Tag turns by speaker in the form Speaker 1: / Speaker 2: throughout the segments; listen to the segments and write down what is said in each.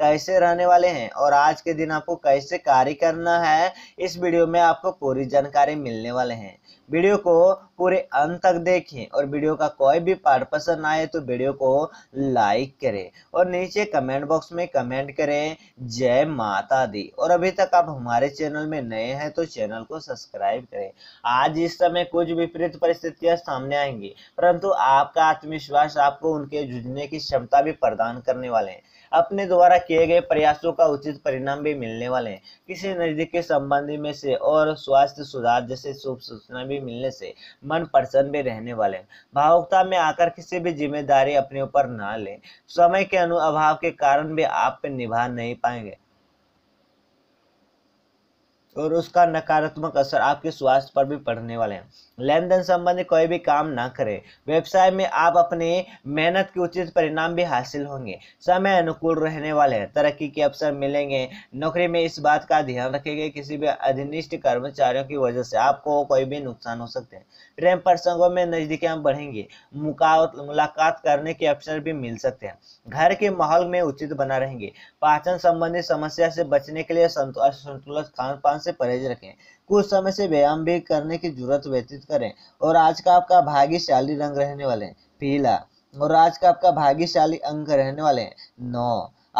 Speaker 1: कैसे रहने वाले हैं और आज के दिन आपको कैसे कार्य करना है इस वीडियो में आपको पूरी जानकारी मिलने वाले हैं वीडियो को पूरे अंत तक देखें और वीडियो का कोई भी पार्ट पसंद आए तो वीडियो को लाइक करें और नीचे कमेंट बॉक्स में कमेंट करें जय माता दी और अभी तक आप हमारे चैनल में नए हैं तो चैनल को सब्सक्राइब करें आज इस समय कुछ विपरीत परिस्थितियां सामने आएंगी परंतु आपका आत्मविश्वास आपको उनके जूझने की क्षमता भी प्रदान करने वाले हैं अपने द्वारा किए गए प्रयासों का उचित परिणाम भी मिलने वाले हैं किसी नजदीकी संबंधी में से और स्वास्थ्य सुधार जैसे शुभ सूचना भी मिलने से मन प्रसन्न भी रहने वाले हैं भावुकता में आकर किसी भी जिम्मेदारी अपने ऊपर ना लें समय के अनु अभाव के कारण भी आप निभा नहीं पाएंगे और उसका नकारात्मक असर आपके स्वास्थ्य पर भी पड़ने वाले हैं लेन देन संबंधी कोई भी काम ना करें व्यवसाय में आप अपने मेहनत के उचित परिणाम भी हासिल होंगे समय अनुकूल रहने वाले हैं तरक्की के अवसर मिलेंगे नौकरी में इस बात का ध्यान रखेंगे किसी भी अधीनिष्ठ कर्मचारियों की वजह से आपको कोई भी नुकसान हो सकते हैं प्रेम प्रसंगों में नजदीकियाँ बढ़ेंगी मुलाकात करने के अवसर भी मिल सकते हैं घर के माहौल में उचित बना रहेंगे पाचन संबंधी समस्या से बचने के लिए संतुलित खान पान से परहेज रखें कुछ समय से व्यायाम भी करने की जरूरत व्यतीत करें और आज का आपका भाग्यशाली रंग रहने वाले पीला और आज का आपका भाग्यशाली अंक रहने वाले हैं नौ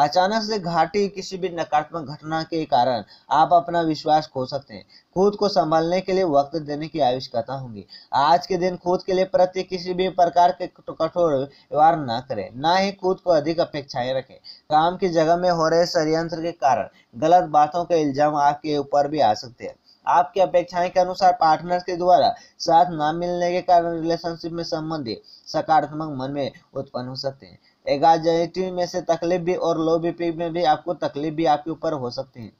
Speaker 1: अचानक से घाटी किसी भी नकारात्मक घटना के कारण आप अपना विश्वास खो सकते हैं खुद को संभालने के लिए वक्त देने की आवश्यकता होगी आज के दिन खुद के लिए प्रति किसी भी प्रकार के कठोर व्यवहार न करें ना ही खुद को अधिक अपेक्षाएं रखें काम की जगह में हो रहे षडयंत्र के कारण गलत बातों के इल्जाम आपके ऊपर भी आ सकते हैं आपकी अपेक्षाएं के अनुसार पार्टनर के द्वारा साथ ना मिलने के कारण रिलेशनशिप में संबंधी सकारात्मक मन में उत्पन्न हो सकते हैं एगाजाइटी में से तकलीफ भी और लो बीपी में भी आपको तकलीफ भी आपके ऊपर हो सकती है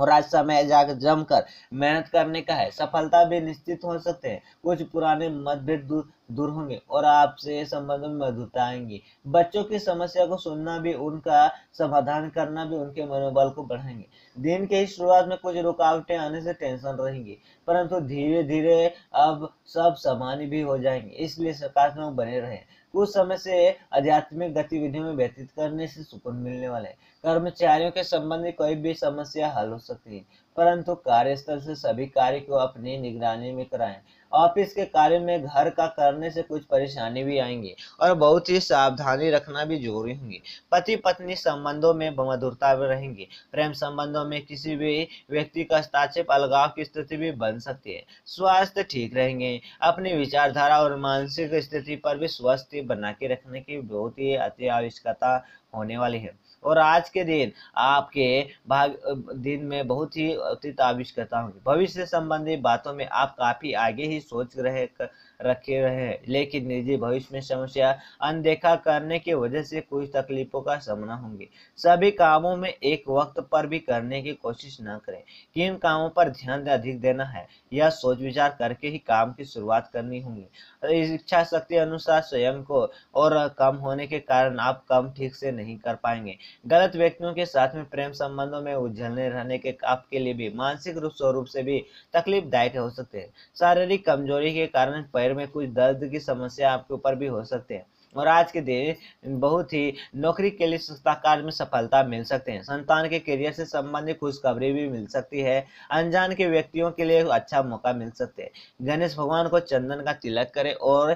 Speaker 1: और आज समय जाकर जमकर मेहनत करने का है सफलता भी निश्चित हो सकते हैं कुछ पुराने मतभेद दूर दूर होंगे और आपसे संबंध में मधुरता आएंगी बच्चों की समस्या को सुनना भी उनका समाधान करना भी उनके मनोबल को बढ़ाएंगे दिन के शुरुआत में कुछ रुकावटें आने से टेंशन रहेंगी परंतु धीरे धीरे अब सब सामान्य भी हो जाएंगे इसलिए सकारात्मक बने रहें कुछ समय से आध्यात्मिक गतिविधियों में व्यतीत करने से सुकून मिलने वाला है कर्मचारियों के संबंधी कोई भी समस्या हल हो सकती है परंतु कार्यस्थल से सभी कार्य को अपनी निगरानी में कराएं ऑफिस के कार्य में घर का करने से कुछ परेशानी भी आएंगी और बहुत ही सावधानी रखना भी जरूरी होगी पति पत्नी संबंधों में मधुरता भी रहेंगी प्रेम संबंधों में किसी भी व्यक्ति का हस्ताक्षेप अलगाव की स्थिति भी बन सकती है स्वास्थ्य ठीक रहेंगे अपनी विचारधारा और मानसिक स्थिति पर भी स्वस्थ बना के रखने की बहुत ही अति आवश्यकता होने वाली है और आज के दिन आपके भाग दिन में बहुत ही अतीत आविष्कता होगी भविष्य संबंधी संबंधित बातों में आप काफ़ी आगे ही सोच रहे कर, रखे हुए हैं लेकिन निजी भविष्य में समस्या अनदेखा करने की वजह से कुछ तकलीफों का सामना होंगे सभी कामों में एक वक्त पर भी करने की कोशिश न करें किन कामों पर ध्यान अधिक देना है यह सोच विचार करके ही काम की शुरुआत करनी होगी इच्छा शक्ति अनुसार स्वयं को और कम होने के कारण आप कम ठीक से नहीं कर पाएंगे गलत व्यक्तियों के साथ में प्रेम संबंधों में उलझने रहने के आपके लिए भी मानसिक रूप स्वरूप से भी तकलीफदायक हो सकते हैं शारीरिक कमजोरी के कारण पैर पैर में कुछ दर्द की समस्या आपके ऊपर भी हो सकते हैं और आज के दिन बहुत ही नौकरी के लिए संस्था कार्य में सफलता मिल सकते हैं संतान के करियर से संबंधित खुशखबरी भी मिल सकती है अनजान के व्यक्तियों के लिए अच्छा मौका मिल सकते हैं गणेश भगवान को चंदन का तिलक करें और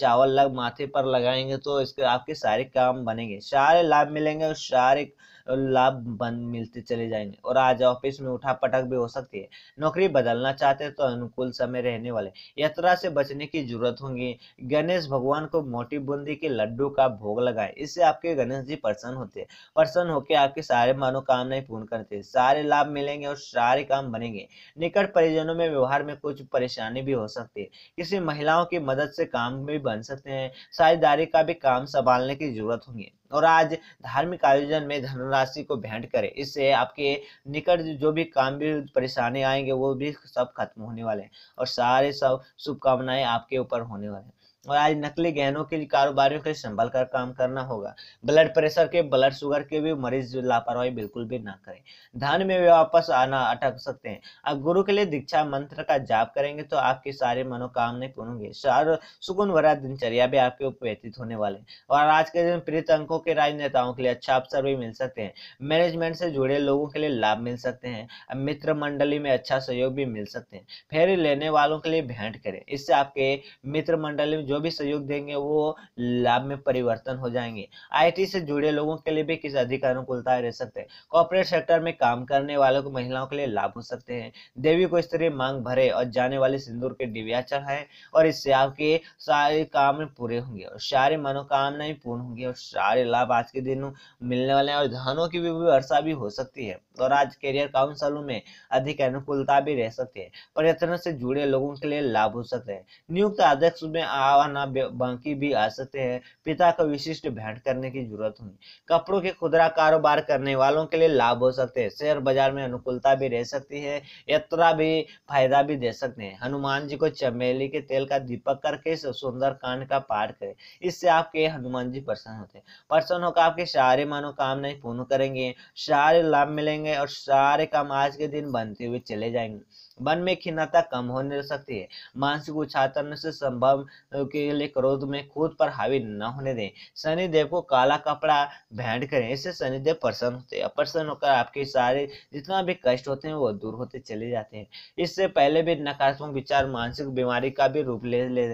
Speaker 1: चावल लग माथे पर लगाएंगे तो इसके आपके सारे काम बनेंगे सारे लाभ मिलेंगे और सारे लाभ बन मिलते चले जाएंगे और आज ऑफिस में उठा पटक भी हो सकती है नौकरी बदलना चाहते तो अनुकूल समय रहने वाले यात्रा से बचने की जरूरत होगी गणेश भगवान को मोटी बूंदी के लड्डू का भोग लगाए इससे आपके गणेश जी प्रसन्न होते हैं प्रसन्न होकर आपके सारे मनोकामनाएं पूर्ण करते सारे लाभ मिलेंगे और सारे काम बनेंगे निकट परिजनों में व्यवहार में कुछ परेशानी भी हो सकती है किसी महिलाओं की मदद से काम भी बन सकते हैं साझेदारी का भी काम संभालने की जरूरत होगी और आज धार्मिक आयोजन में धनराशि को भेंट करें इससे आपके निकट जो भी काम भी परेशानी आएंगे वो भी सब खत्म होने वाले हैं और सारे सब शुभकामनाएं आपके ऊपर होने वाले हैं और आज नकली गहनों के कारोबारियों के संभल कर काम करना होगा ब्लड प्रेशर के ब्लड शुगर के भी मरीज लापरवाही बिल्कुल भी ना करें धन में वे वापस आना अटक सकते हैं अब गुरु के लिए दीक्षा मंत्र का जाप करेंगे तो आपकी सारी मनोकामनाएं पूर्ण होंगी सार सुकून भरा दिनचर्या भी आपके व्यतीत होने वाले और आज के दिन प्रीत अंकों के राजनेताओं के लिए अच्छा अवसर भी मिल सकते हैं मैनेजमेंट से जुड़े लोगों के लिए लाभ मिल सकते हैं मित्र मंडली में अच्छा सहयोग भी मिल सकते हैं फेरी लेने वालों के लिए भेंट करें इससे आपके मित्र मंडली में जो जो भी सहयोग देंगे वो लाभ में परिवर्तन हो जाएंगे आईटी से जुड़े लोगों के लिए भी किस अधिकार अनुकूलता रह सकते हैं कॉर्पोरेट सेक्टर में काम करने वालों को महिलाओं के लिए लाभ हो सकते हैं देवी को स्त्री मांग भरे और जाने वाले सिंदूर के दिव्या चढ़ाए और इससे आपके सारे काम पूरे होंगे और सारे मनोकामनाएं पूर्ण होंगी और सारे लाभ आज के दिन मिलने वाले हैं और धनों की भी वर्षा भी हो सकती है और आज करियर काउंसलों में अधिक अनुकूलता भी रह सकती है पर्यटन से जुड़े लोगों के लिए लाभ हो सकते हैं नियुक्त अध्यक्ष में आवा ना बाकी भी आ सकते हैं पिता का विशिष्ट भेंट करने की जरूरत होगी कपड़ों के खुदरा कारोबार करने वालों के लिए लाभ हो सकते हैं शेयर बाजार में अनुकूलता भी रह सकती है यात्रा भी फायदा भी दे सकते हैं हनुमान जी को चमेली के तेल का दीपक करके सुंदर कांड का पाठ करें इससे आपके हनुमान जी प्रसन्न होते हैं प्रसन्न होकर आपके सारे मनोकामनाएं पूर्ण करेंगे सारे लाभ मिलेंगे और सारे काम आज के दिन बनते हुए चले जाएंगे मन में खिन्नता कम होने लग सकती है मानसिक उच्चाटन से संभव के लिए क्रोध में खुद पर हावी न होने दें शनिदेव को काला कपड़ा भेंट करें इससे शनिदेव प्रसन्न होते हैं प्रसन्न होकर आपके सारे जितना भी कष्ट होते हैं वो दूर होते चले जाते हैं इससे पहले भी नकारात्मक विचार मानसिक बीमारी का भी रूप ले ले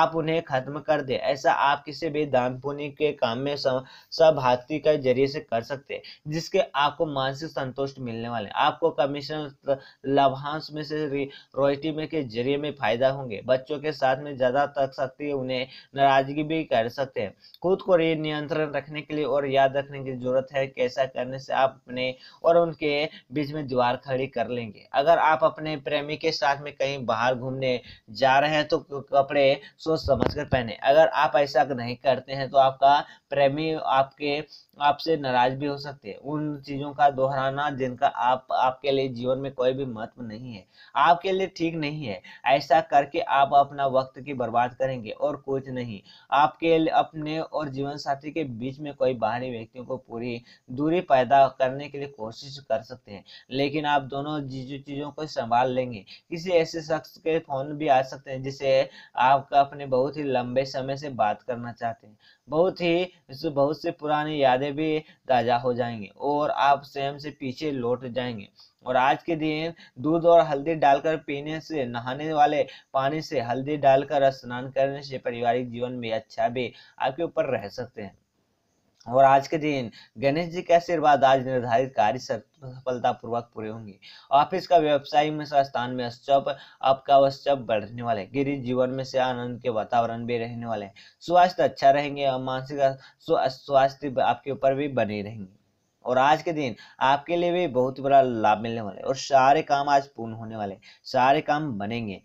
Speaker 1: आप उन्हें खत्म कर दें ऐसा आप किसी भी दान पुण्य के काम में सब हाथी के जरिए से कर सकते हैं जिसके आपको मानसिक संतुष्ट मिलने वाले आपको कमीशन लाभांश में से रॉयल्टी में के जरिए में फायदा होंगे बच्चों के साथ में ज्यादा तक सकती है उन्हें नाराजगी भी कर सकते हैं खुद को नियंत्रण रखने के लिए और याद रखने की जरूरत है कैसा करने से आप अपने और उनके बीच में दीवार खड़ी कर लेंगे अगर आप अपने प्रेमी के साथ में कहीं बाहर घूमने जा रहे हैं तो कपड़े सोच समझ कर पहने अगर आप ऐसा नहीं करते हैं तो आपका प्रेमी आपके आपसे नाराज भी हो सकते हैं उन चीज़ों का दोहराना जिनका आप आपके लिए जीवन में कोई भी महत्व नहीं है आपके लिए ठीक नहीं है ऐसा करके आप अपना वक्त की बर्बाद करेंगे और कुछ नहीं आपके अपने और जीवन साथी के बीच में कोई बाहरी व्यक्तियों को पूरी दूरी पैदा करने के लिए कोशिश कर सकते हैं लेकिन आप दोनों चीज़ों को संभाल लेंगे किसी ऐसे शख्स के फोन भी आ सकते हैं जिसे आपका अपने बहुत ही लंबे समय से बात करना चाहते हैं बहुत ही बहुत से पुरानी यादें भी ताज़ा हो जाएंगे और आप स्वयं से पीछे लौट जाएंगे और आज के दिन दूध और हल्दी डालकर पीने से नहाने वाले पानी से हल्दी डालकर स्नान करने से पारिवारिक जीवन में अच्छा भी आपके ऊपर रह सकते हैं और आज के दिन गणेश जी के आशीर्वाद आज निर्धारित कार्य सफलतापूर्वक पूरे होंगे ऑफिस का व्यवसाय में स्थान में अश्चप आपका अवश्य बढ़ने वाले गिरी जीवन में से आनंद के वातावरण भी रहने वाले स्वास्थ्य अच्छा रहेंगे और मानसिक स्वास्थ्य आपके ऊपर भी बने रहेंगे और आज के दिन आपके लिए भी बहुत बड़ा लाभ मिलने वाला है और सारे काम आज पूर्ण होने वाले सारे काम बनेंगे